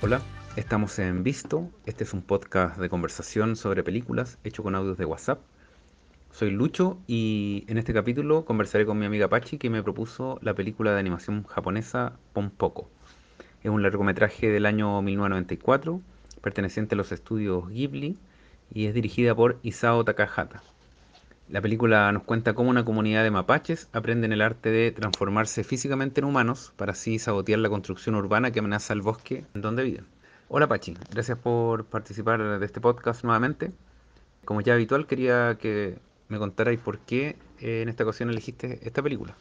Hola, estamos en Visto. Este es un podcast de conversación sobre películas hecho con audios de WhatsApp. Soy Lucho y en este capítulo conversaré con mi amiga Pachi que me propuso la película de animación japonesa Pompoco. Es un largometraje del año 1994, perteneciente a los estudios Ghibli y es dirigida por Isao Takahata. La película nos cuenta cómo una comunidad de mapaches aprenden el arte de transformarse físicamente en humanos para así sabotear la construcción urbana que amenaza el bosque en donde viven. Hola Pachi, gracias por participar de este podcast nuevamente. Como ya habitual, quería que me contarais por qué eh, en esta ocasión elegiste esta película.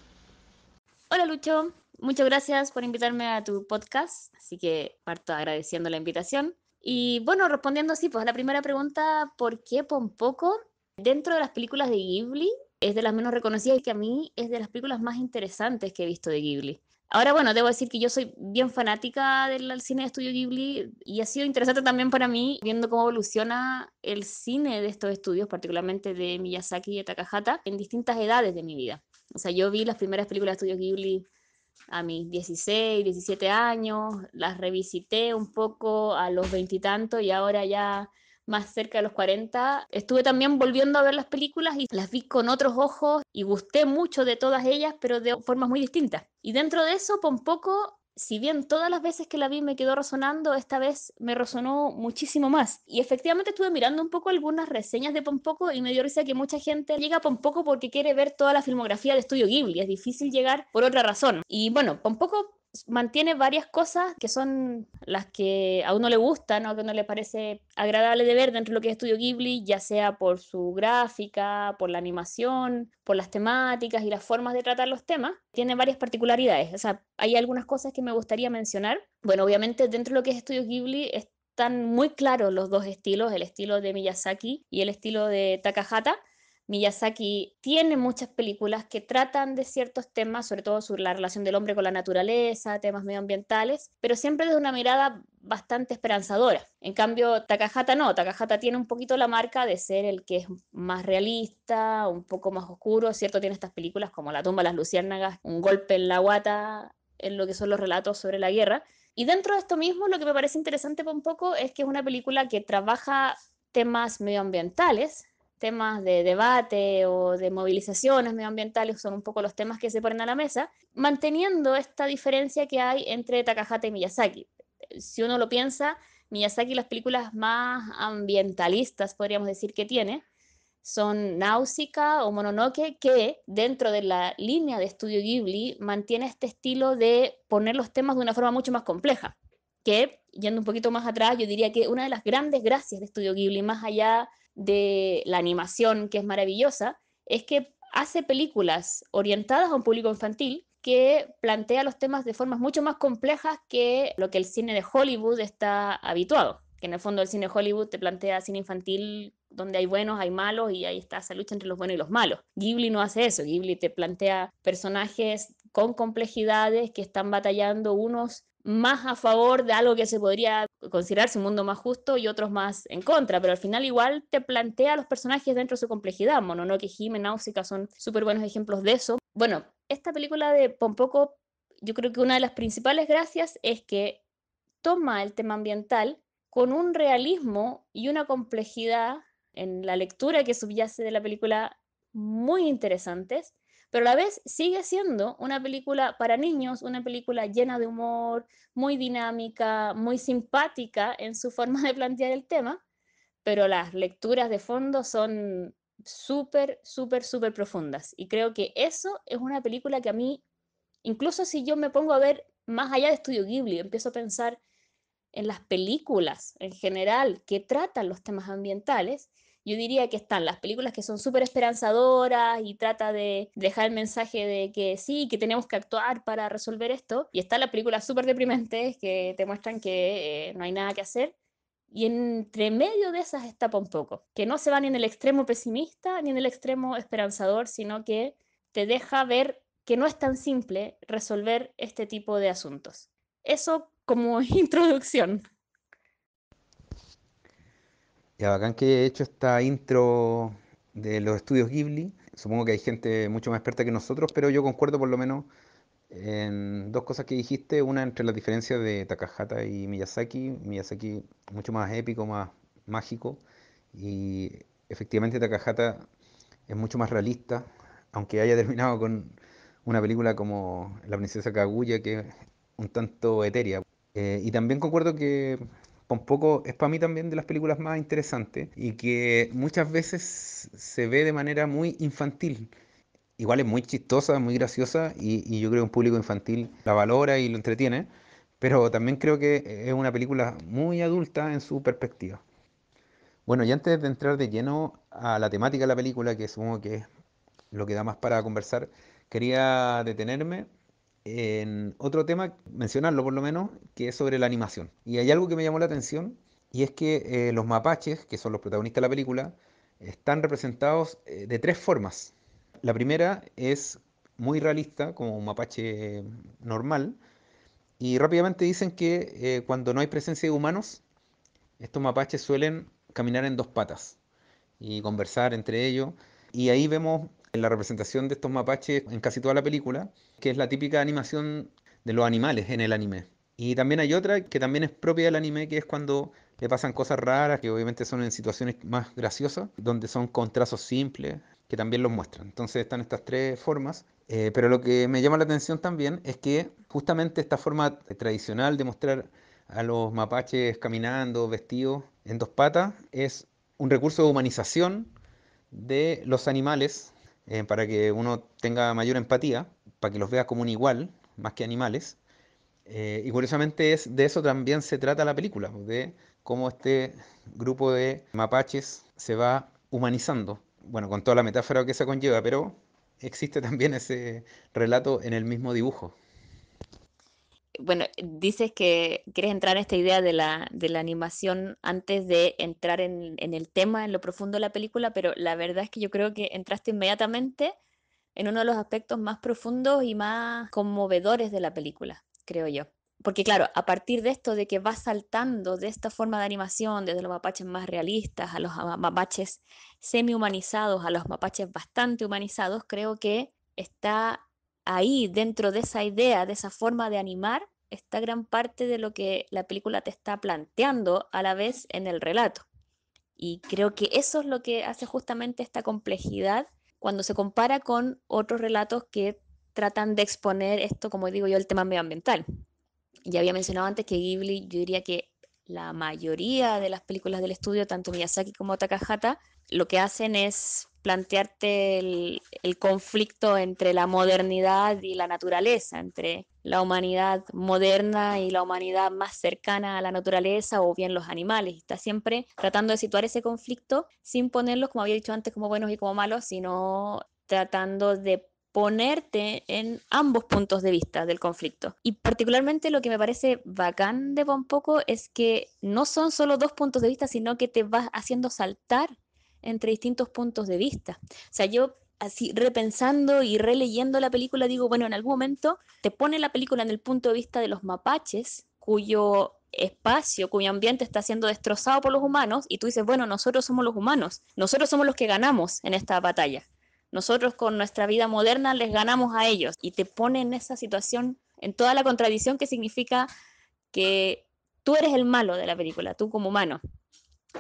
Hola Lucho, muchas gracias por invitarme a tu podcast, así que parto agradeciendo la invitación. Y bueno, respondiendo así, pues la primera pregunta, ¿por qué Pompoco? Dentro de las películas de Ghibli, es de las menos reconocidas y que a mí es de las películas más interesantes que he visto de Ghibli. Ahora, bueno, debo decir que yo soy bien fanática del cine de estudio Ghibli y ha sido interesante también para mí viendo cómo evoluciona el cine de estos estudios, particularmente de Miyazaki y Takahata, en distintas edades de mi vida. O sea, yo vi las primeras películas de estudio Ghibli a mis 16, 17 años, las revisité un poco a los veintitantos y, y ahora ya más cerca de los 40, estuve también volviendo a ver las películas y las vi con otros ojos y gusté mucho de todas ellas, pero de formas muy distintas. Y dentro de eso, poco si bien todas las veces que la vi me quedó resonando, esta vez me resonó muchísimo más. Y efectivamente estuve mirando un poco algunas reseñas de Pompoco y me dio risa que mucha gente llega a Pompoco porque quiere ver toda la filmografía del Estudio Ghibli. Es difícil llegar por otra razón. Y bueno, Pompoco mantiene varias cosas que son las que a uno le gustan o que no le parece agradable de ver dentro de lo que es Studio Ghibli, ya sea por su gráfica, por la animación, por las temáticas y las formas de tratar los temas. Tiene varias particularidades. O sea, hay algunas cosas que me gustaría mencionar. Bueno, obviamente dentro de lo que es Studio Ghibli están muy claros los dos estilos, el estilo de Miyazaki y el estilo de Takahata Miyazaki tiene muchas películas que tratan de ciertos temas, sobre todo sobre la relación del hombre con la naturaleza, temas medioambientales, pero siempre desde una mirada bastante esperanzadora. En cambio, Takahata no, Takahata tiene un poquito la marca de ser el que es más realista, un poco más oscuro, ¿cierto? Tiene estas películas como La tumba de las luciérnagas, Un golpe en la guata, en lo que son los relatos sobre la guerra. Y dentro de esto mismo, lo que me parece interesante un poco es que es una película que trabaja temas medioambientales, temas de debate o de movilizaciones medioambientales, son un poco los temas que se ponen a la mesa, manteniendo esta diferencia que hay entre Takahata y Miyazaki. Si uno lo piensa, Miyazaki las películas más ambientalistas, podríamos decir, que tiene, son Náusica o Mononoke, que dentro de la línea de estudio Ghibli mantiene este estilo de poner los temas de una forma mucho más compleja, que yendo un poquito más atrás, yo diría que una de las grandes gracias de estudio Ghibli, más allá de la animación, que es maravillosa, es que hace películas orientadas a un público infantil que plantea los temas de formas mucho más complejas que lo que el cine de Hollywood está habituado, que en el fondo el cine de Hollywood te plantea cine infantil donde hay buenos, hay malos y ahí está esa lucha entre los buenos y los malos. Ghibli no hace eso, Ghibli te plantea personajes con complejidades que están batallando unos más a favor de algo que se podría considerarse un mundo más justo y otros más en contra, pero al final igual te plantea a los personajes dentro de su complejidad. Mononoke, Hime, Náusica son súper buenos ejemplos de eso. Bueno, esta película de Pompoco, yo creo que una de las principales gracias es que toma el tema ambiental con un realismo y una complejidad en la lectura que subyace de la película muy interesantes pero a la vez sigue siendo una película para niños, una película llena de humor, muy dinámica, muy simpática en su forma de plantear el tema, pero las lecturas de fondo son súper, súper, súper profundas. Y creo que eso es una película que a mí, incluso si yo me pongo a ver más allá de Estudio Ghibli, empiezo a pensar en las películas en general que tratan los temas ambientales, yo diría que están las películas que son súper esperanzadoras y trata de dejar el mensaje de que sí, que tenemos que actuar para resolver esto. Y están las películas súper deprimentes que te muestran que eh, no hay nada que hacer. Y entre medio de esas está poco. que no se va ni en el extremo pesimista ni en el extremo esperanzador, sino que te deja ver que no es tan simple resolver este tipo de asuntos. Eso como introducción. Ya bacán que he hecho esta intro de los estudios Ghibli. Supongo que hay gente mucho más experta que nosotros, pero yo concuerdo por lo menos en dos cosas que dijiste. Una entre las diferencias de Takahata y Miyazaki. Miyazaki mucho más épico, más mágico. Y efectivamente Takahata es mucho más realista, aunque haya terminado con una película como La princesa Kaguya, que es un tanto etérea. Eh, y también concuerdo que un poco es para mí también de las películas más interesantes y que muchas veces se ve de manera muy infantil. Igual es muy chistosa, muy graciosa y, y yo creo que un público infantil la valora y lo entretiene, pero también creo que es una película muy adulta en su perspectiva. Bueno, y antes de entrar de lleno a la temática de la película, que supongo que es lo que da más para conversar, quería detenerme en otro tema, mencionarlo por lo menos, que es sobre la animación. Y hay algo que me llamó la atención, y es que eh, los mapaches, que son los protagonistas de la película, están representados eh, de tres formas. La primera es muy realista, como un mapache normal, y rápidamente dicen que eh, cuando no hay presencia de humanos, estos mapaches suelen caminar en dos patas y conversar entre ellos. Y ahí vemos en la representación de estos mapaches en casi toda la película, que es la típica animación de los animales en el anime. Y también hay otra que también es propia del anime, que es cuando le pasan cosas raras, que obviamente son en situaciones más graciosas, donde son con trazos simples, que también los muestran. Entonces están estas tres formas. Eh, pero lo que me llama la atención también es que justamente esta forma tradicional de mostrar a los mapaches caminando, vestidos en dos patas, es un recurso de humanización de los animales eh, para que uno tenga mayor empatía, para que los vea como un igual, más que animales. Eh, y curiosamente es, de eso también se trata la película, de cómo este grupo de mapaches se va humanizando. Bueno, con toda la metáfora que se conlleva, pero existe también ese relato en el mismo dibujo bueno, dices que quieres entrar en esta idea de la, animación antes de entrar en, en, el tema, en lo profundo de la película, pero la verdad es que yo creo que entraste inmediatamente en uno de los aspectos más profundos y más conmovedores de la película, creo yo. Porque claro, a partir de esto, de que vas saltando de esta forma de animación, desde los mapaches más realistas a los mapaches semi-humanizados, a los mapaches bastante humanizados, creo que está ahí, dentro de esa idea, de esa forma de animar, está gran parte de lo que la película te está planteando a la vez en el relato. Y creo que eso es lo que hace justamente esta complejidad cuando se compara con otros relatos que tratan de exponer esto, como digo yo, el tema medioambiental. Ya había mencionado antes que Ghibli, yo diría que la mayoría de las películas del estudio, tanto Miyazaki como Takahata, lo que hacen es plantearte el, conflicto entre la modernidad y la naturaleza, entre la humanidad moderna y la humanidad más cercana a la naturaleza o bien los animales. Está siempre tratando de situar ese conflicto sin ponerlos, como había dicho antes, como buenos y como malos, sino tratando de ponerte en ambos puntos de vista del conflicto. Y particularmente lo que me parece bacán de poco es que no son solo dos puntos de vista, sino que te vas haciendo saltar entre distintos puntos de vista. O sea, yo así repensando y releyendo la película digo, bueno, en algún momento te pone la película en el punto de vista de los mapaches, cuyo espacio, cuyo ambiente está siendo destrozado por los humanos, y tú dices, bueno, nosotros somos los humanos, nosotros somos los que ganamos en esta batalla. Nosotros con nuestra vida moderna les ganamos a ellos y te pone en esa situación, en toda la contradicción que significa que tú eres el malo de la película, tú como humano.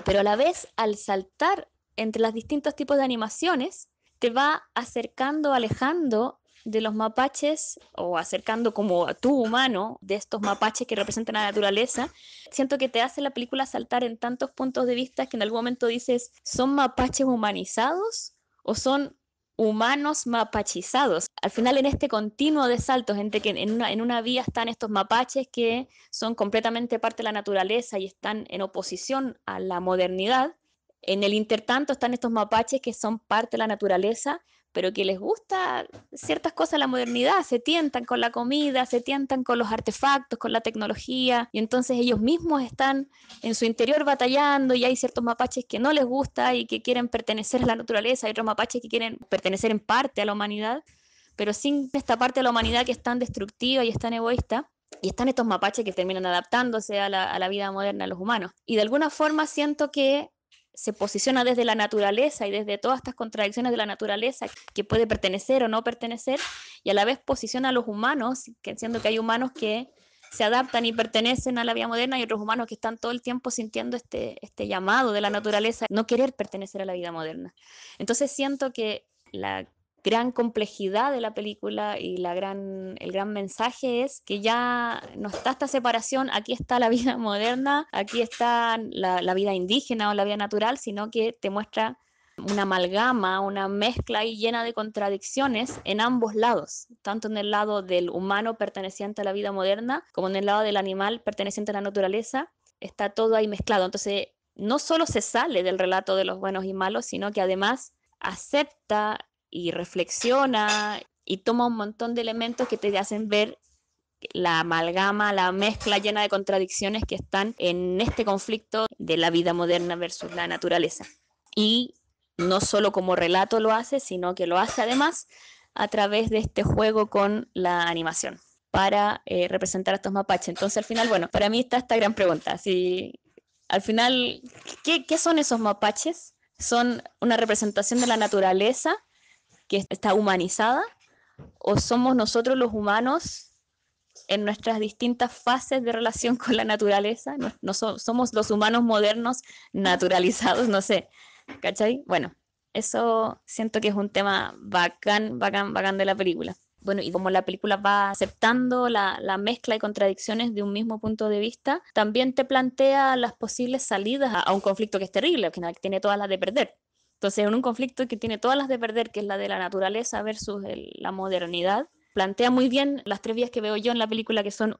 Pero a la vez, al saltar entre los distintos tipos de animaciones, te va acercando, alejando de los mapaches o acercando como a tu humano de estos mapaches que representan a la naturaleza, siento que te hace la película saltar en tantos puntos de vista que en algún momento dices, ¿son mapaches humanizados o son humanos mapachizados. Al final, en este continuo de saltos, gente que en una, en una vía están estos mapaches que son completamente parte de la naturaleza y están en oposición a la modernidad, en el intertanto están estos mapaches que son parte de la naturaleza, pero que les gusta ciertas cosas de la modernidad, se tientan con la comida, se tientan con los artefactos, con la tecnología, y entonces ellos mismos están en su interior batallando y hay ciertos mapaches que no les gusta y que quieren pertenecer a la naturaleza, hay otros mapaches que quieren pertenecer en parte a la humanidad, pero sin esta parte de la humanidad que es tan destructiva y es tan egoísta. Y están estos mapaches que terminan adaptándose a la, a la vida moderna, a los humanos. Y de alguna forma siento que se posiciona desde la naturaleza y desde todas estas contradicciones de la naturaleza que puede pertenecer o no pertenecer, y a la vez posiciona a los humanos, que siendo que hay humanos que se adaptan y pertenecen a la vida moderna y otros humanos que están todo el tiempo sintiendo este, este llamado de la naturaleza, no querer pertenecer a la vida moderna. Entonces siento que la gran complejidad de la película y la gran, el gran mensaje es que ya no está esta separación, aquí está la vida moderna, aquí está la, vida indígena o la vida natural, sino que te muestra una amalgama, una mezcla ahí llena de contradicciones en ambos lados, tanto en el lado del humano perteneciente a la vida moderna como en el lado del animal perteneciente a la naturaleza, está todo ahí mezclado. Entonces, no solo se sale del relato de los buenos y malos, sino que además acepta y reflexiona y toma un montón de elementos que te hacen ver la amalgama, la mezcla llena de contradicciones que están en este conflicto de la vida moderna versus la naturaleza. Y no solo como relato lo hace, sino que lo hace además a través de este juego con la animación para eh, representar a estos mapaches. Entonces al final, bueno, para mí está esta gran pregunta. Si al final, ¿qué, qué son esos mapaches? ¿Son una representación de la naturaleza? que está humanizada o somos nosotros los humanos en nuestras distintas fases de relación con la naturaleza? No, somos los humanos modernos naturalizados, no sé, ¿cachai? Bueno, eso siento que es un tema bacán, bacán, bacán de la película. Bueno, y como la película va aceptando la, la, mezcla de contradicciones de un mismo punto de vista, también te plantea las posibles salidas a, un conflicto que es terrible, que tiene todas las de perder. Entonces, en un conflicto que tiene todas las de perder, que es la de la naturaleza versus la modernidad, plantea muy bien las tres vías que veo yo en la película, que son,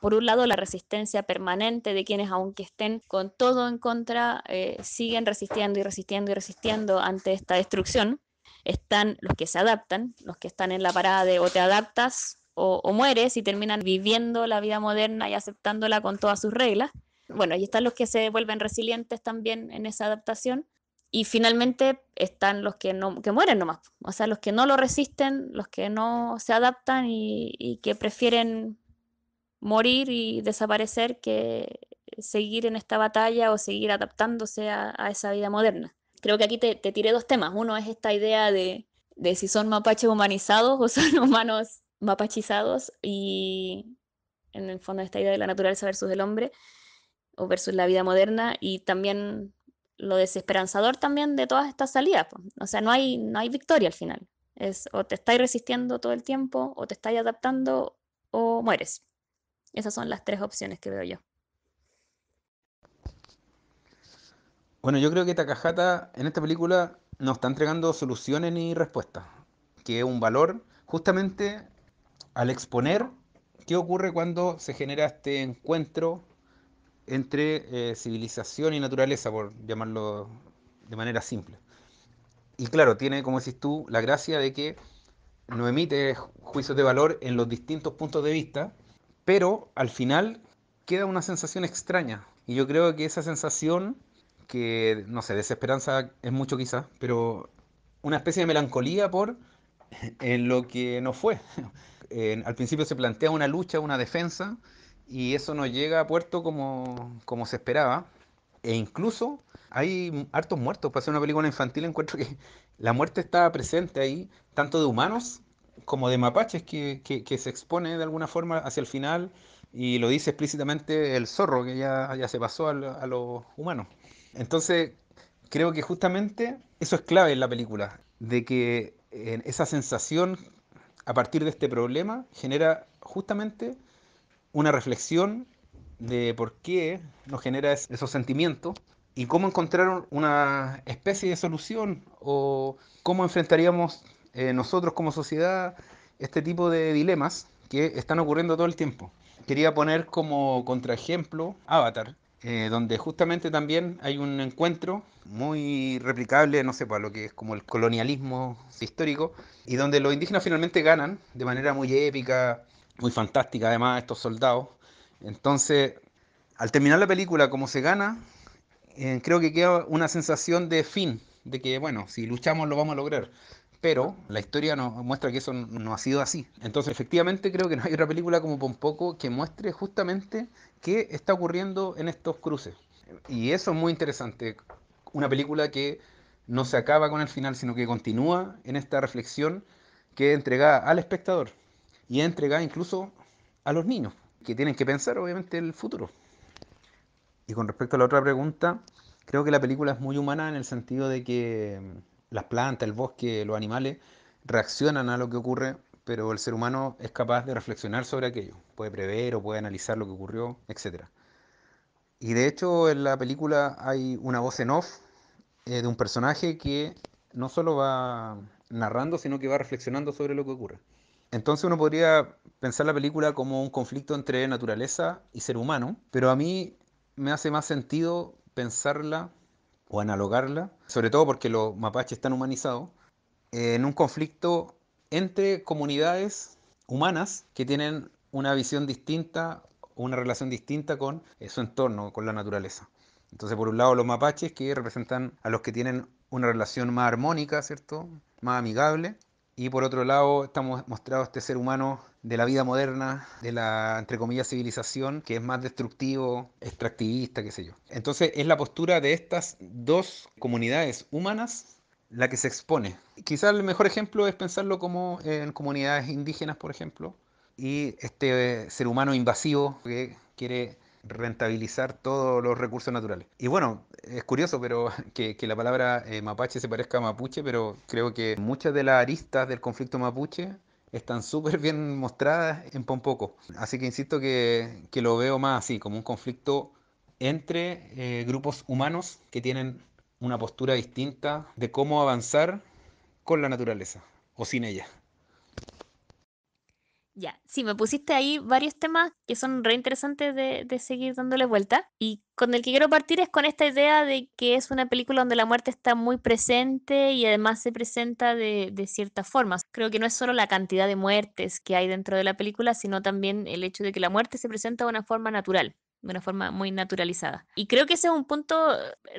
por un lado, la resistencia permanente de quienes, aunque estén con todo en contra, eh, siguen resistiendo y resistiendo y resistiendo ante esta destrucción. Están los que se adaptan, los que están en la parada de o te adaptas o, o mueres y terminan viviendo la vida moderna y aceptándola con todas sus reglas. Bueno, ahí están los que se vuelven resilientes también en esa adaptación y finalmente están los que, no, mueren nomás, o sea, los que no lo resisten, los que no se adaptan y, que prefieren morir y desaparecer que seguir en esta batalla o seguir adaptándose a, esa vida moderna. Creo que aquí te, te, tiré dos temas. Uno es esta idea de, de si son mapaches humanizados o son humanos mapachizados y en el fondo esta idea de la naturaleza versus el hombre o versus la vida moderna y también lo desesperanzador también de todas estas salidas. O sea, no hay, no hay victoria al final. Es o te estáis resistiendo todo el tiempo, o te estáis adaptando, o mueres. Esas son las tres opciones que veo yo. Bueno, yo creo que Takahata en esta película nos está entregando soluciones ni respuestas, que es un valor justamente al exponer qué ocurre cuando se genera este encuentro entre eh, civilización y naturaleza, por llamarlo de manera simple. Y claro, tiene, como decís tú, la gracia de que no emite juicios de valor en los distintos puntos de vista, pero al final queda una sensación extraña. Y yo creo que esa sensación, que no sé, desesperanza es mucho quizás, pero una especie de melancolía por en lo que no fue. al principio se plantea una lucha, una defensa, y eso no llega a puerto como, se esperaba. E incluso hay hartos muertos. Para hacer una película infantil encuentro que la muerte está presente ahí, tanto de humanos como de mapaches, que, se expone de alguna forma hacia el final y lo dice explícitamente el zorro, que ya, ya se pasó a, los humanos. Entonces, creo que justamente eso es clave en la película, de que eh, esa sensación a partir de este problema genera justamente una reflexión de por qué nos genera esos sentimientos y cómo encontrar una especie de solución o cómo enfrentaríamos eh, nosotros como sociedad este tipo de dilemas que están ocurriendo todo el tiempo. Quería poner como contraejemplo Avatar, eh, donde justamente también hay un encuentro muy replicable, no sé, para lo que es como el colonialismo histórico, y donde los indígenas finalmente ganan de manera muy épica, muy fantástica además estos soldados. Entonces, al terminar la película, como se gana, eh, creo que queda una sensación de fin, de que, bueno, si luchamos lo vamos a lograr. Pero la historia nos muestra que eso no ha sido así. Entonces, efectivamente, creo que no hay otra película como Pompoco que muestre justamente qué está ocurriendo en estos cruces. Y eso es muy interesante. Una película que no se acaba con el final, sino que continúa en esta reflexión que entrega al espectador y es entregada incluso a los niños, que tienen que pensar obviamente el futuro. Y con respecto a la otra pregunta, creo que la película es muy humana en el sentido de que mm, las plantas, el bosque, los animales reaccionan a lo que ocurre, pero el ser humano es capaz de reflexionar sobre aquello, puede prever o puede analizar lo que ocurrió, etc. Y de hecho en la película hay una voz en off eh, de un personaje que no solo va narrando, sino que va reflexionando sobre lo que ocurre. Entonces uno podría pensar la película como un conflicto entre naturaleza y ser humano, pero a mí me hace más sentido pensarla o analogarla, sobre todo porque los mapaches están humanizados, en un conflicto entre comunidades humanas que tienen una visión distinta, una relación distinta con eh, su entorno, con la naturaleza. Entonces, por un lado, los mapaches que representan a los que tienen una relación más armónica, ¿cierto? Más amigable, y por otro lado, estamos mostrando este ser humano de la vida moderna, de la, entre comillas, civilización, que es más destructivo, extractivista, qué sé yo. Entonces es la postura de estas dos comunidades humanas la que se expone. Quizás el mejor ejemplo es pensarlo como en comunidades indígenas, por ejemplo, y este eh, ser humano invasivo que quiere rentabilizar todos los recursos naturales. Y bueno, es curioso pero que, la palabra eh, mapache se parezca a mapuche, pero creo que muchas de las aristas del conflicto mapuche están súper bien mostradas en Pompoco. Así que insisto que, lo veo más así, como un conflicto entre eh, grupos humanos que tienen una postura distinta de cómo avanzar con la naturaleza o sin ella. Ya, sí, me pusiste ahí varios temas que son re de, seguir dándole vuelta. Y con el que quiero partir es con esta idea de que es una película donde la muerte está muy presente y además se presenta de, de ciertas formas. Creo que no es solo la cantidad de muertes que hay dentro de la película, sino también el hecho de que la muerte se presenta de una forma natural de una forma muy naturalizada. Y creo que ese es un punto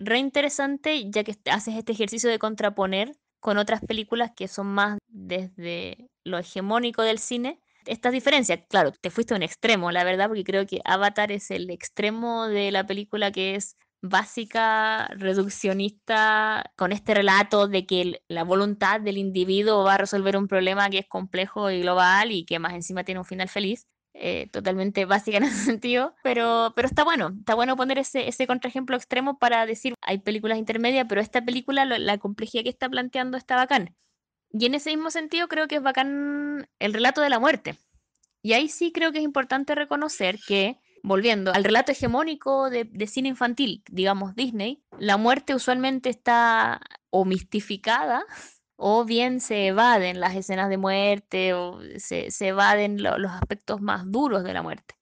re interesante, ya que haces este ejercicio de contraponer con otras películas que son más desde lo hegemónico del cine esta diferencia, claro, te fuiste a un extremo, la verdad, porque creo que Avatar es el extremo de la película que es básica, reduccionista, con este relato de que la voluntad del individuo va a resolver un problema que es complejo y global y que más encima tiene un final feliz. Eh, totalmente básica en ese sentido, pero, pero está bueno, está bueno poner ese, ese contraejemplo extremo para decir, hay películas intermedias, pero esta película, la complejidad que está planteando está bacán. Y en ese mismo sentido creo que es bacán el relato de la muerte. Y ahí sí creo que es importante reconocer que, volviendo al relato hegemónico de, cine infantil, digamos Disney, la muerte usualmente está o mistificada o bien se evaden las escenas de muerte o se, evaden los aspectos más duros de la muerte.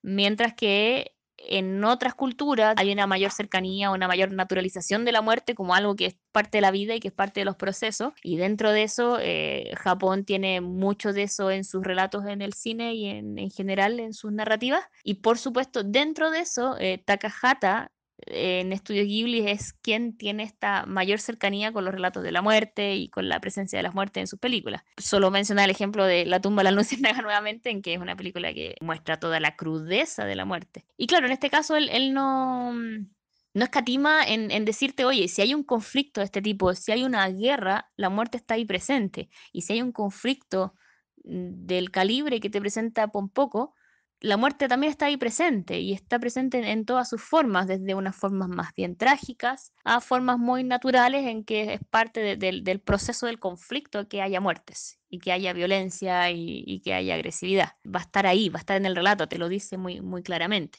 Mientras que en otras culturas hay una mayor cercanía, una mayor naturalización de la muerte como algo que es parte de la vida y que es parte de los procesos. Y dentro de eso, eh, Japón tiene mucho de eso en sus relatos en el cine y en, general en sus narrativas. Y por supuesto, dentro de eso, eh, Takahata en Estudio Ghibli es quien tiene esta mayor cercanía con los relatos de la muerte y con la presencia de la muerte en sus películas. Solo mencionar el ejemplo de La tumba de la negra nuevamente, en que es una película que muestra toda la crudeza de la muerte. Y claro, en este caso él, no, mm, no escatima en, en, decirte, oye, si hay un conflicto de este tipo, si hay una guerra, la muerte está ahí presente. Y si hay un conflicto mm, del calibre que te presenta Pompoco, la muerte también está ahí presente y está presente en, todas sus formas, desde unas formas más bien trágicas a formas muy naturales en que es parte del proceso del conflicto que haya muertes y que haya violencia y, que haya agresividad. Va a estar ahí, va a estar en el relato, te lo dice muy, claramente.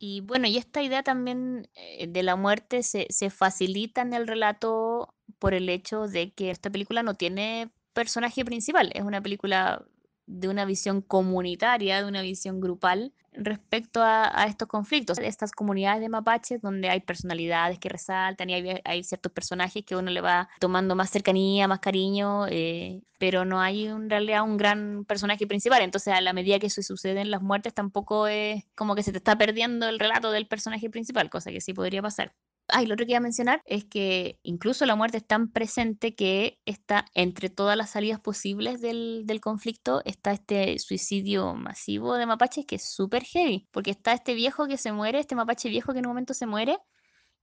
Y bueno, y esta idea también eh, de la muerte se facilita en el relato por el hecho de que esta película no tiene personaje principal, es una película de una visión comunitaria, de una visión grupal respecto a, estos conflictos. Estas comunidades de mapaches donde hay personalidades que resaltan y hay, ciertos personajes que uno le va tomando más cercanía, más cariño, eh, pero no hay en realidad un gran personaje principal. Entonces, a la medida que se suceden las muertes, tampoco es como que se te está perdiendo el relato del personaje principal, cosa que sí podría pasar. Ah, y lo otro que iba a mencionar es que incluso la muerte es tan presente que está entre todas las salidas posibles del, del conflicto, está este suicidio masivo de mapaches que es súper heavy, porque está este viejo que se muere, este mapache viejo que en un momento se muere,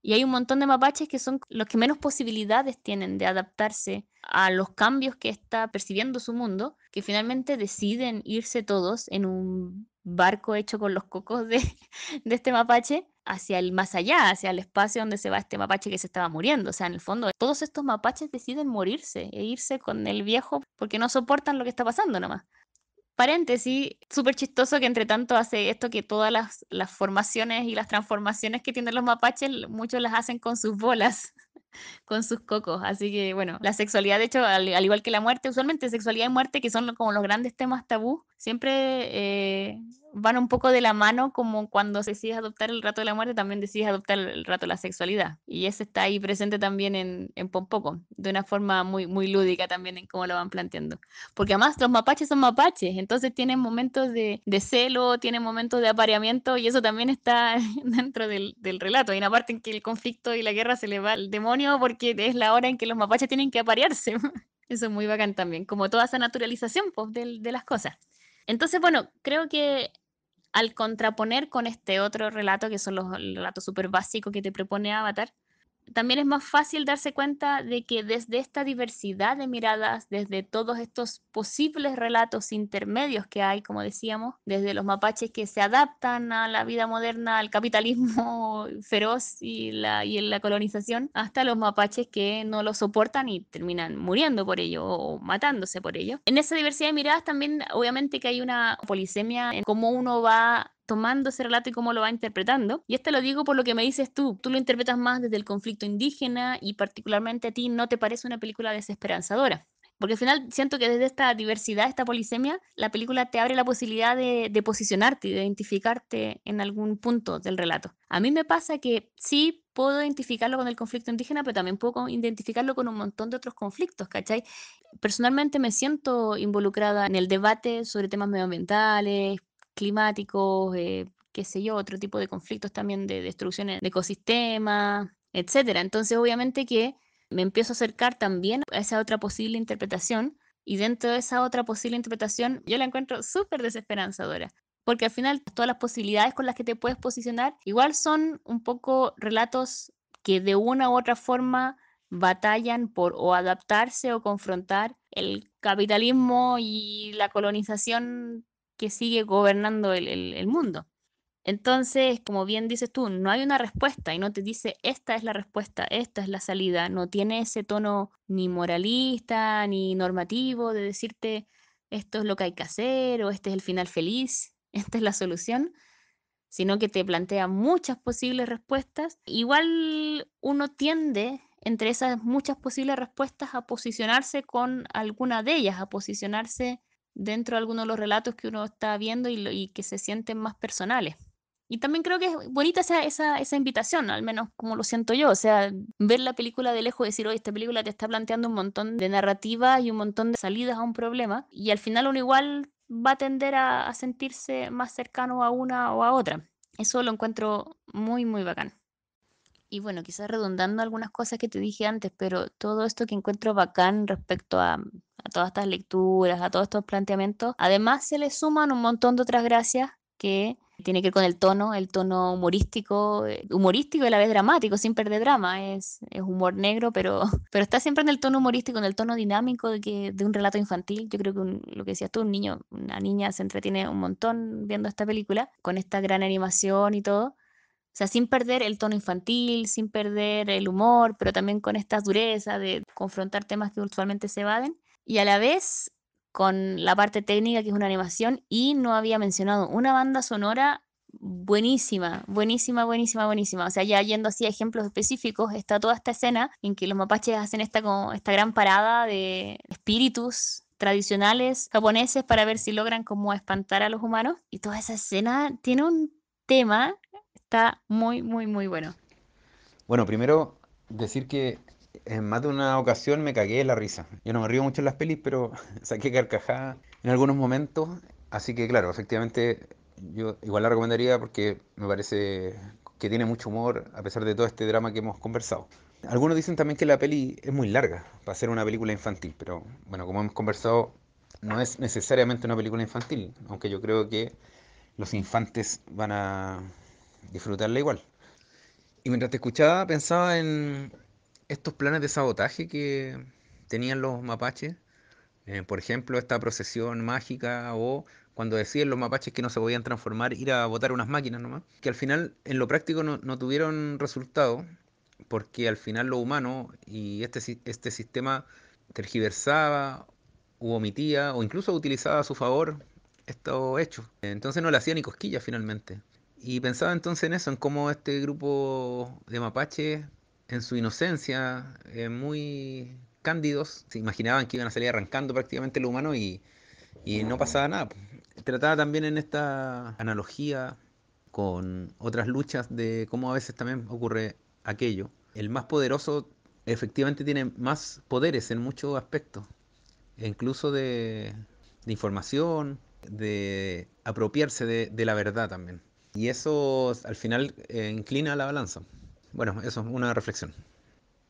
y hay un montón de mapaches que son los que menos posibilidades tienen de adaptarse a los cambios que está percibiendo su mundo que finalmente deciden irse todos en un barco hecho con los cocos de, este mapache hacia el más allá, hacia el espacio donde se va este mapache que se estaba muriendo. O sea, en el fondo, todos estos mapaches deciden morirse e irse con el viejo porque no soportan lo que está pasando nomás. Paréntesis, súper chistoso que entre tanto hace esto que todas las, las formaciones y las transformaciones que tienen los mapaches, muchos las hacen con sus bolas con sus cocos. Así que bueno, la sexualidad, de hecho, al, igual que la muerte, usualmente sexualidad y muerte, que son como los grandes temas tabú, siempre... Eh, van un poco de la mano como cuando decides adoptar el rato de la muerte, también decides adoptar el rato de la sexualidad. Y eso está ahí presente también en, en Pompoco, de una forma muy, muy lúdica también en cómo lo van planteando. Porque además los mapaches son mapaches, entonces tienen momentos de, celo, tienen momentos de apareamiento y eso también está dentro del, relato. Hay una parte en que el conflicto y la guerra se le va al demonio porque es la hora en que los mapaches tienen que aparearse. Eso es muy bacán también, como toda esa naturalización pues, de las cosas. Entonces, bueno, creo que al contraponer con este otro relato, que son los relatos súper básicos que te propone Avatar, también es más fácil darse cuenta de que desde esta diversidad de miradas, desde todos estos posibles relatos intermedios que hay, como decíamos, desde los mapaches que se adaptan a la vida moderna, al capitalismo feroz y la, y la colonización, hasta los mapaches que no lo soportan y terminan muriendo por ello o matándose por ello. En esa diversidad de miradas también obviamente que hay una polisemia en cómo uno va tomando ese relato y cómo lo va interpretando. Y esto lo digo por lo que me dices tú, tú lo interpretas más desde el conflicto indígena y particularmente a ti no te parece una película desesperanzadora. Porque al final siento que desde esta diversidad, esta polisemia, la película te abre la posibilidad de, de posicionarte y de identificarte en algún punto del relato. A mí me pasa que sí puedo identificarlo con el conflicto indígena, pero también puedo identificarlo con un montón de otros conflictos, ¿cachai? Personalmente me siento involucrada en el debate sobre temas medioambientales, climáticos, eh, qué sé yo, otro tipo de conflictos también de destrucción de ecosistemas, etcétera. Entonces, obviamente que me empiezo a acercar también a esa otra posible interpretación y dentro de esa otra posible interpretación yo la encuentro súper desesperanzadora, porque al final todas las posibilidades con las que te puedes posicionar igual son un poco relatos que de una u otra forma batallan por o adaptarse o confrontar el capitalismo y la colonización que sigue gobernando el, mundo. Entonces, como bien dices tú, no hay una respuesta y no te dice esta es la respuesta, esta es la salida, no tiene ese tono ni moralista ni normativo de decirte esto es lo que hay que hacer o este es el final feliz, esta es la solución, sino que te plantea muchas posibles respuestas. Igual uno tiende entre esas muchas posibles respuestas a posicionarse con alguna de ellas, a posicionarse dentro de algunos de los relatos que uno está viendo y, que se sienten más personales. Y también creo que es bonita esa, esa, invitación, al menos como lo siento yo. O sea, ver la película de lejos y decir, oye, esta película te está planteando un montón de narrativas y un montón de salidas a un problema. Y al final uno igual va a tender a, a sentirse más cercano a una o a otra. Eso lo encuentro muy, muy bacán. Y bueno, quizás redundando algunas cosas que te dije antes, pero todo esto que encuentro bacán respecto a a todas estas lecturas, a todos estos planteamientos, además se le suman un montón de otras gracias que tiene que ver con el tono, el tono humorístico, eh, humorístico y a la vez dramático, sin perder drama, es, es, humor negro, pero, pero está siempre en el tono humorístico, en el tono dinámico de, de un relato infantil. Yo creo que lo que decías tú, un niño, una niña se entretiene un montón viendo esta película, con esta gran animación y todo. O sea, sin perder el tono infantil, sin perder el humor, pero también con esta dureza de confrontar temas que usualmente se evaden y a la vez con la parte técnica que es una animación y no había mencionado una banda sonora buenísima, buenísima, buenísima, buenísima. O sea, ya yendo así a ejemplos específicos, está toda esta escena en que los mapaches hacen esta, esta gran parada de espíritus tradicionales japoneses para ver si logran como espantar a los humanos. Y toda esa escena tiene un tema, está muy, muy, muy bueno. Bueno, primero decir que en más de una ocasión me cagué de la risa. Yo no me río mucho en las pelis, pero saqué carcajada en algunos momentos. Así que claro, efectivamente yo igual la recomendaría porque me parece que tiene mucho humor a pesar de todo este drama que hemos conversado. Algunos dicen también que la peli es muy larga para ser una película infantil, pero bueno, como hemos conversado, no es necesariamente una película infantil, aunque yo creo que los infantes van a disfrutarla igual. Y mientras te escuchaba pensaba en, estos planes de sabotaje que tenían los mapaches, eh, por ejemplo, esta procesión mágica o cuando decían los mapaches que no se podían transformar, ir a votar unas máquinas nomás, que al final en lo práctico no, tuvieron resultado, porque al final lo humano y este, este sistema tergiversaba u omitía o incluso utilizaba a su favor estos hechos. Entonces no le hacía ni cosquillas finalmente. Y pensaba entonces en eso, en cómo este grupo de mapaches en su inocencia, eh, muy cándidos, se imaginaban que iban a salir arrancando prácticamente lo humano y, no pasaba nada. Trataba también en esta analogía con otras luchas de cómo a veces también ocurre aquello. El más poderoso efectivamente tiene más poderes en muchos aspectos, e incluso de, información, de apropiarse de, la verdad también. Y eso al final eh, inclina la balanza. Bueno, eso es una reflexión.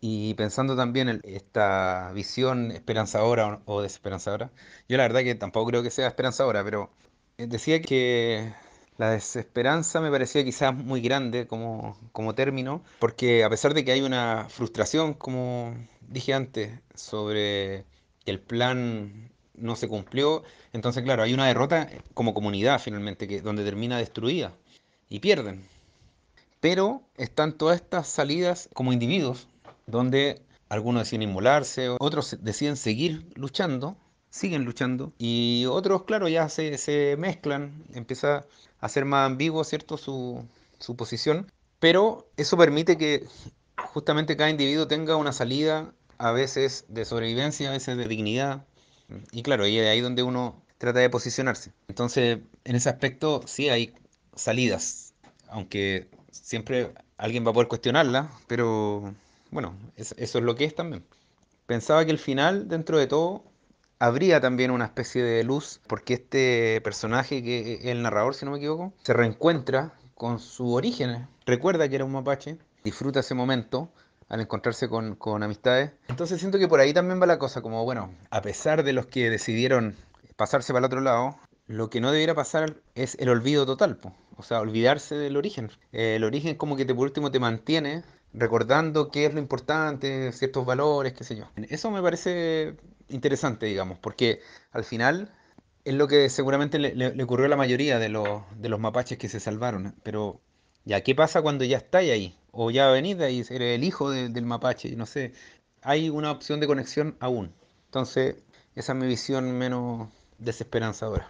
Y pensando también en esta visión esperanzadora o desesperanzadora, yo la verdad que tampoco creo que sea esperanzadora, pero eh, decía que la desesperanza me parecía quizás muy grande como, término, porque a pesar de que hay una frustración, como dije antes, sobre que el plan no se cumplió, entonces claro, hay una derrota como comunidad finalmente, que, donde termina destruida y pierden. Pero están todas estas salidas como individuos, donde algunos deciden inmolarse, otros deciden seguir luchando, siguen luchando, y otros, claro, ya se, mezclan, empieza a ser más ambiguo, ¿cierto?, su, posición, pero eso permite que justamente cada individuo tenga una salida, a veces de sobrevivencia, a veces de dignidad, y claro, ahí es donde uno trata de posicionarse. Entonces, en ese aspecto sí hay salidas, aunque siempre alguien va a poder cuestionarla, pero bueno, eso es lo que es también. Pensaba que el final, dentro de todo, habría también una especie de luz, porque este personaje, que el narrador, si no me equivoco, se reencuentra con su origen. Recuerda que era un mapache, disfruta ese momento al encontrarse con, con amistades. Entonces siento que por ahí también va la cosa, como bueno, a pesar de los que decidieron pasarse para el otro lado, lo que no debiera pasar es el olvido total, o sea, olvidarse del origen. el origen como que te, por último te mantiene recordando qué es lo importante, ciertos valores, qué sé yo. Eso me parece interesante, digamos, porque al final es lo que seguramente le, ocurrió a la mayoría de los, mapaches que se salvaron, pero ya, ¿qué pasa cuando ya estáis ahí? O ya venís de ahí, eres el hijo del mapache, no sé. Hay una opción de conexión aún. Entonces, esa es mi visión menos desesperanzadora.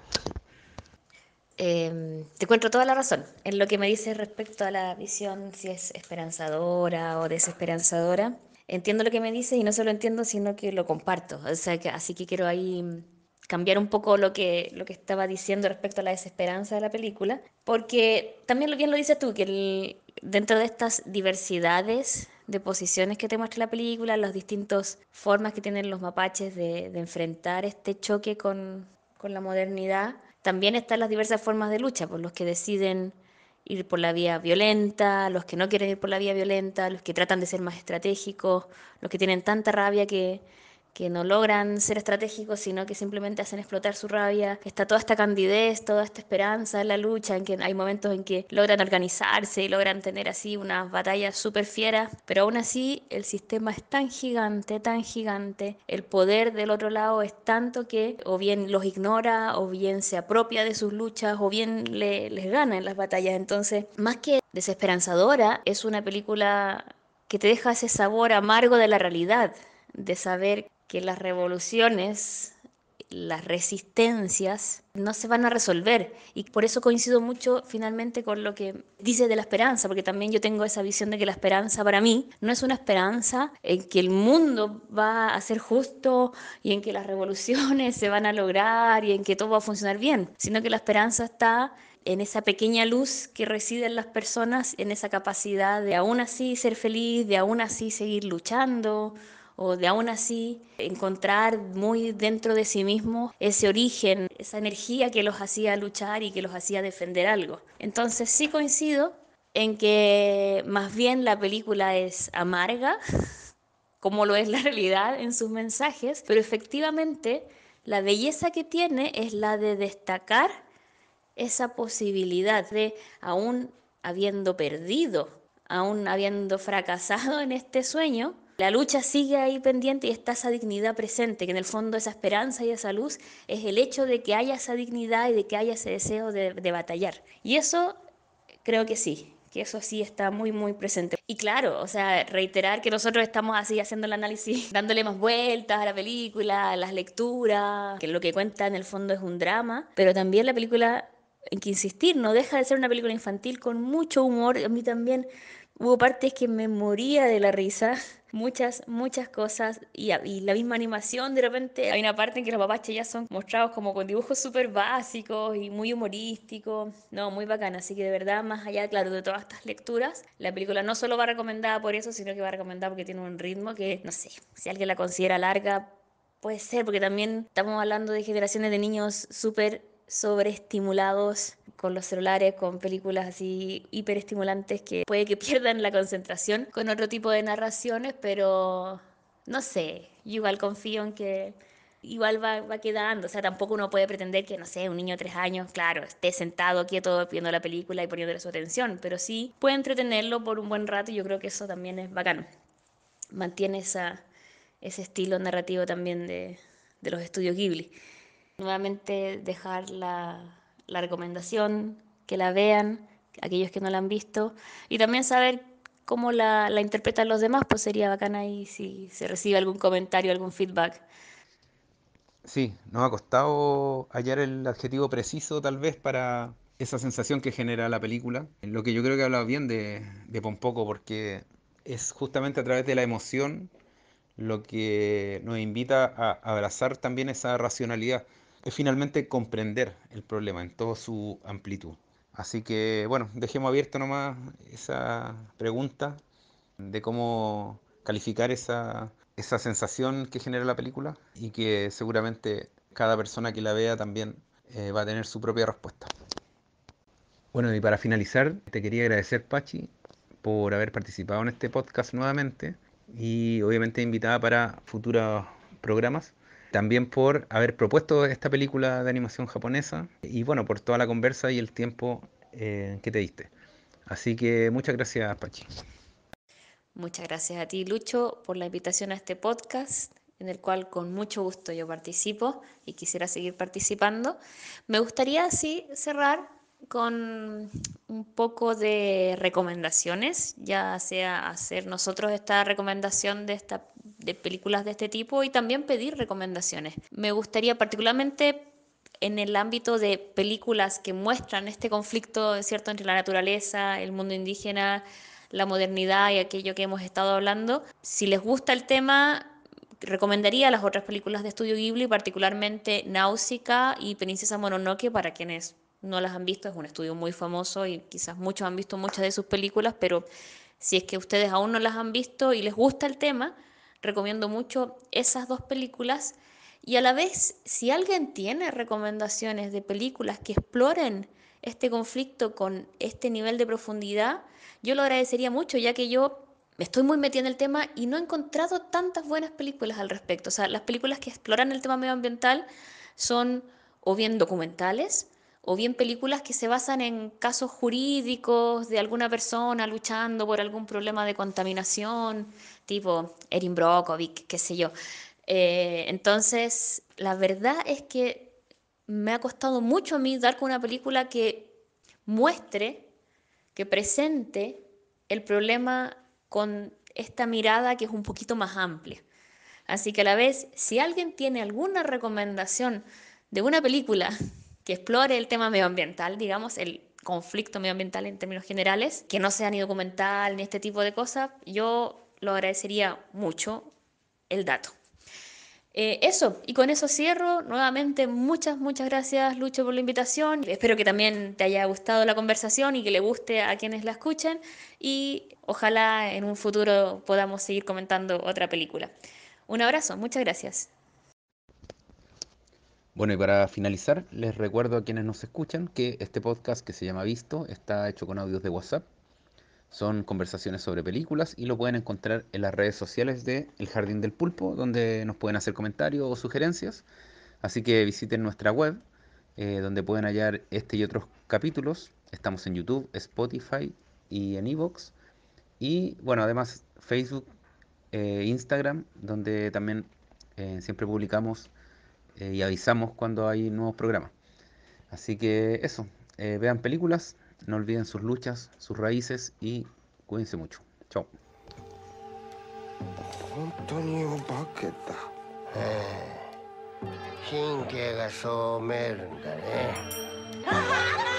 Em, te cuento toda la razón en lo que me dices respecto a la visión, si es esperanzadora o desesperanzadora. Entiendo lo que me dices y no solo entiendo, sino que lo comparto. O sea, así que quiero ahí cambiar un poco lo que, lo que estaba diciendo respecto a la desesperanza de la película, porque también lo bien lo dices tú, que dentro de estas diversidades de posiciones que te muestra la película, las distintas formas que tienen los mapaches de enfrentar este choque con, con la modernidad, también están las diversas formas de lucha, por pues, los que deciden ir por la vía violenta, los que no quieren ir por la vía violenta, los que tratan de ser más estratégicos, los que tienen tanta rabia que, que no logran ser estratégicos, sino que simplemente hacen explotar su rabia. Está toda esta candidez, toda esta esperanza en la lucha, en que hay momentos en que logran organizarse y logran tener así unas batallas súper fieras, pero aún así el sistema es tan gigante, tan gigante, el poder del otro lado es tanto que o bien los ignora, o bien se apropia de sus luchas, o bien le, les gana en las batallas. Entonces, más que desesperanzadora, es una película que te deja ese sabor amargo de la realidad de saber que las revoluciones, las resistencias no se van a resolver. Y por eso coincido mucho finalmente con lo que dice de la esperanza, porque también yo tengo esa visión de que la esperanza para mí no es una esperanza en que el mundo va a ser justo y en que las revoluciones se van a lograr y en que todo va a funcionar bien, sino que la esperanza está en esa pequeña luz que reside en las personas, en esa capacidad de aún así ser feliz, de aún así seguir luchando, o de aún así encontrar muy dentro de sí mismo ese origen, esa energía que los hacía luchar y que los hacía defender algo. Entonces sí coincido en que más bien la película es amarga, como lo es la realidad en sus mensajes, pero efectivamente la belleza que tiene es la de destacar esa posibilidad de aún habiendo perdido, aún habiendo fracasado en este sueño, la lucha sigue ahí pendiente y está esa dignidad presente, que en el fondo esa esperanza y esa luz es el hecho de que haya esa dignidad y de que haya ese deseo de, batallar. Y eso creo que sí, que eso sí está muy, muy presente. Y claro, o sea, reiterar que nosotros estamos así haciendo el análisis, dándole más vueltas a la película, a las lecturas, que lo que cuenta en el fondo es un drama, pero también la película en que insistir, no deja de ser una película infantil con mucho humor. A mí también Hubo partes que me moría de la risa, muchas, muchas cosas y, la misma animación de repente. Hay una parte en que los papás ya son mostrados como con dibujos súper básicos y muy humorísticos, no, muy bacana. Así que de verdad, más allá, claro, de todas estas lecturas, la película no solo va recomendada por eso, sino que va recomendada porque tiene un ritmo que, no sé, si alguien la considera larga, puede ser, porque también estamos hablando de generaciones de niños súper sobreestimulados con los celulares, con películas así hiperestimulantes que puede que pierdan la concentración con otro tipo de narraciones, pero no sé, yo igual confío en que igual va, va, quedando. O sea, tampoco uno puede pretender que, no sé, un niño de tres años, claro, esté sentado quieto viendo la película y poniéndole su atención, pero sí puede entretenerlo por un buen rato y yo creo que eso también es bacano Mantiene esa, ese estilo narrativo también de, de los estudios Ghibli. Nuevamente dejar la, recomendación, que la vean, aquellos que no la han visto, y también saber cómo la, interpretan los demás, pues sería bacana ahí si se recibe algún comentario, algún feedback. Sí, nos ha costado hallar el adjetivo preciso tal vez para esa sensación que genera la película, lo que yo creo que hablado bien de, de Pompoco, porque es justamente a través de la emoción lo que nos invita a abrazar también esa racionalidad es finalmente comprender el problema en toda su amplitud. Así que, bueno, dejemos abierto nomás esa pregunta de cómo calificar esa, sensación que genera la película y que seguramente cada persona que la vea también eh, va a tener su propia respuesta. Bueno, y para finalizar, te quería agradecer, Pachi, por haber participado en este podcast nuevamente y obviamente invitada para futuros programas también por haber propuesto esta película de animación japonesa y bueno, por toda la conversa y el tiempo eh, que te diste. Así que muchas gracias, Pachi. Muchas gracias a ti, Lucho, por la invitación a este podcast en el cual con mucho gusto yo participo y quisiera seguir participando. Me gustaría así cerrar con un poco de recomendaciones, ya sea hacer nosotros esta recomendación de, esta, películas de este tipo y también pedir recomendaciones. Me gustaría particularmente en el ámbito de películas que muestran este conflicto ¿cierto? entre la naturaleza, el mundo indígena, la modernidad y aquello que hemos estado hablando. Si les gusta el tema, recomendaría las otras películas de estudio Ghibli, particularmente Náusica y Princesa Mononoke para quienes no las han visto, es un estudio muy famoso y quizás muchos han visto muchas de sus películas, pero si es que ustedes aún no las han visto y les gusta el tema, recomiendo mucho esas dos películas. Y a la vez, si alguien tiene recomendaciones de películas que exploren este conflicto con este nivel de profundidad, yo lo agradecería mucho, ya que yo me estoy muy metida en el tema y no he encontrado tantas buenas películas al respecto. O sea, las películas que exploran el tema medioambiental son o bien documentales o bien películas que se basan en casos jurídicos de alguna persona luchando por algún problema de contaminación, tipo Erin Brockovich, qué sé yo. Eh, entonces, la verdad es que me ha costado mucho a mí dar con una película que muestre, que presente el problema con esta mirada que es un poquito más amplia. Así que a la vez, si alguien tiene alguna recomendación de una película que explore el tema medioambiental, digamos, el conflicto medioambiental en términos generales, que no sea ni documental ni este tipo de cosas, yo lo agradecería mucho el dato. Eh, eso, y con eso cierro. Nuevamente, muchas, muchas gracias Lucho por la invitación. Espero que también te haya gustado la conversación y que le guste a quienes la escuchen. Y ojalá en un futuro podamos seguir comentando otra película. Un abrazo, muchas gracias. Bueno, y para finalizar, les recuerdo a quienes nos escuchan que este podcast que se llama Visto está hecho con audios de WhatsApp. Son conversaciones sobre películas y lo pueden encontrar en las redes sociales de El Jardín del Pulpo, donde nos pueden hacer comentarios o sugerencias. Así que visiten nuestra web, eh, donde pueden hallar este y otros capítulos. Estamos en YouTube, Spotify y en Evox. Y bueno, además Facebook, e Instagram, donde también eh, siempre publicamos eh, y avisamos cuando hay nuevos programas. Así que eso, eh, vean películas, no olviden sus luchas, sus raíces y cuídense mucho. Chao.